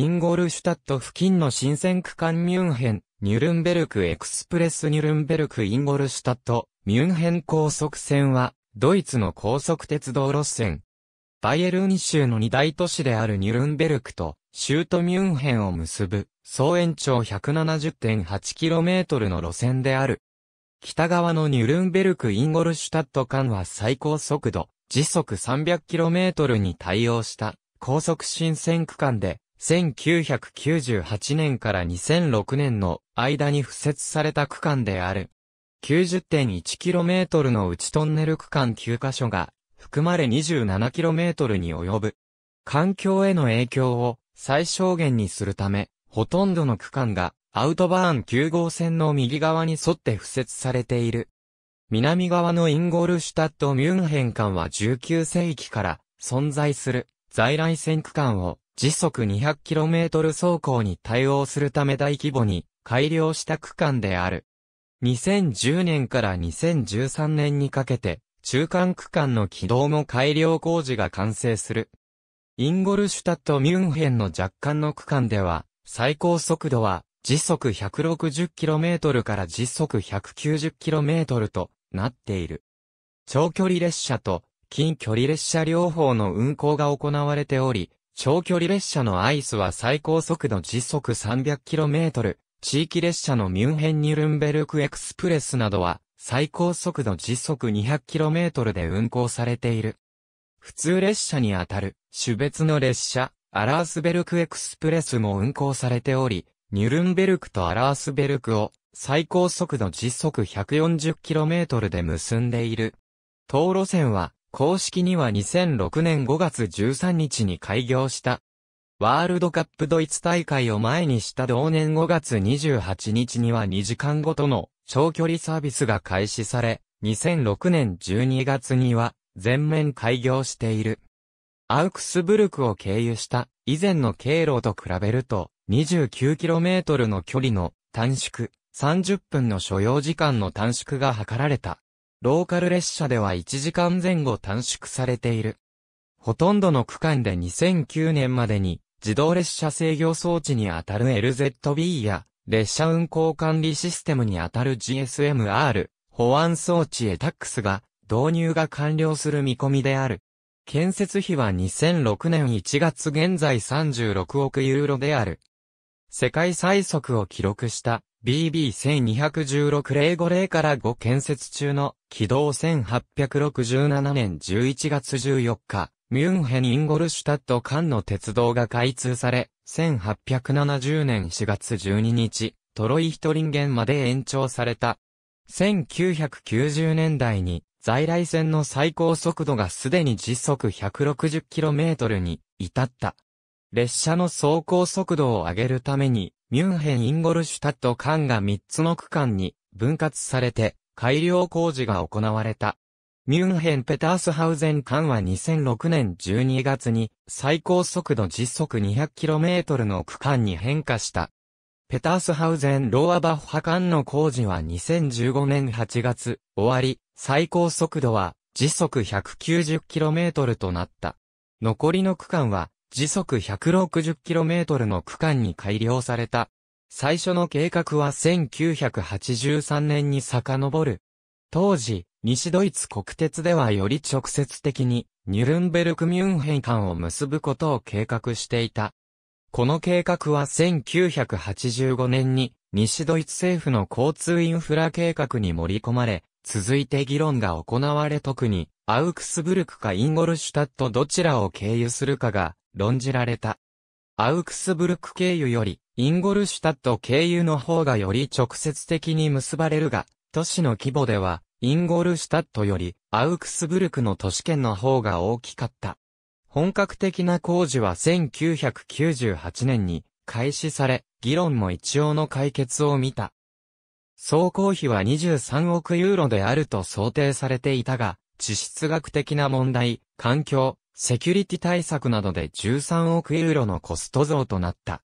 インゴルシュタット付近の新鮮区間ミュンヘン、ニュルンベルクエクスプレスニュルンベルクインゴルシュタット、ミュンヘン高速線は、ドイツの高速鉄道路線。バイエルン州の二大都市であるニュルンベルクと、州都ミュンヘンを結ぶ、総延長 170.8km の路線である。北側のニュルンベルク・インゴルシュタット間は最高速度、時速 300km に対応した、高速新線区間で、1998年から2006年の間に敷設された区間である。90.1km の内トンネル区間9カ所が含まれ 27km に及ぶ。環境への影響を最小限にするため、ほとんどの区間がアウトバーン9号線の右側に沿って敷設されている。南側のインゴルシュタット・ミュンヘン間は19世紀から存在する在来線区間を時速 200km 走行に対応するため大規模に改良した区間である。2010年から2013年にかけて、中間区間の軌道の改良工事が完成する。インゴルシュタット・ミュンヘンの若干の区間では、最高速度は時速 160km から時速 190km となっている。長距離列車と近距離列車両方の運行が行われており、長距離列車のアイスは最高速度時速 300km、地域列車のミュンヘン・ニュルンベルクエクスプレスなどは最高速度時速 200km で運行されている。普通列車にあたる種別の列車、アラースベルクエクスプレスも運行されており、ニュルンベルクとアラースベルクを最高速度時速 140km で結んでいる。当路線は公式には2006年5月13日に開業した。ワールドカップドイツ大会を前にした同年5月28日には2時間ごとの長距離サービスが開始され、2006年12月には全面開業している。アウクスブルクを経由した以前の経路と比べると 29km の距離の短縮、30分の所要時間の短縮が図られた。ローカル列車では1時間前後短縮されている。ほとんどの区間で2009年までに自動列車制御装置にあたる LZB や列車運行管理システムにあたる GSMR 保安装置エタックスが導入が完了する見込みである。建設費は2006年1月現在36億ユーロである。世界最速を記録した BB1216-050 から5建設中の軌道1867年11月14日、ミュンヘン・インゴルシュタット間の鉄道が開通され、1870年4月12日、トロイヒトリンゲンまで延長された。1990年代に在来線の最高速度がすでに時速 160km に至った。列車の走行速度を上げるためにミュンヘン・インゴルシュタット間が3つの区間に分割されて改良工事が行われた。ミュンヘン・ペタースハウゼン間は2006年12月に最高速度時速 200km の区間に変化した。ペタースハウゼン・ローアバッハ間の工事は2015年8月終わり、最高速度は時速 190km となった。残りの区間は時速 160km の区間に改良された。最初の計画は1983年に遡る。当時、西ドイツ国鉄ではより直接的に、ニュルンベルク・ミュンヘン間を結ぶことを計画していた。この計画は1985年に、西ドイツ政府の交通インフラ計画に盛り込まれ、続いて議論が行われ特に、アウクスブルクかインゴルシュタットどちらを経由するかが、論じられた。アウクスブルク経由より、インゴルシュタット経由の方がより直接的に結ばれるが、都市の規模では、インゴルシュタットより、アウクスブルクの都市圏の方が大きかった。本格的な工事は1998年に開始され、議論も一応の解決を見た。総工費は23億ユーロであると想定されていたが、地質学的な問題、環境、セキュリティ対策などで13億ユーロのコスト増となった。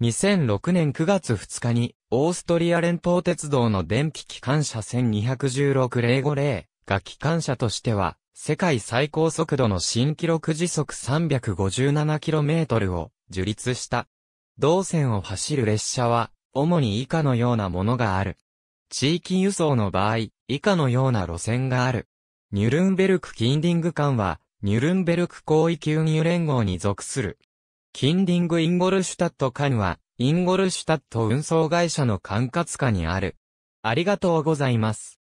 2006年9月2日に、オーストリア連邦鉄道の電気機関車1216-050が機関車としては、世界最高速度の新記録時速 357km を樹立した。同線を走る列車は、主に以下のようなものがある。地域輸送の場合、以下のような路線がある。ニュルンベルク・キンディング間は、ニュルンベルク広域運輸連合に属する。キンディング・インゴルシュタット管は、インゴルシュタット運送会社の管轄下にある。ありがとうございます。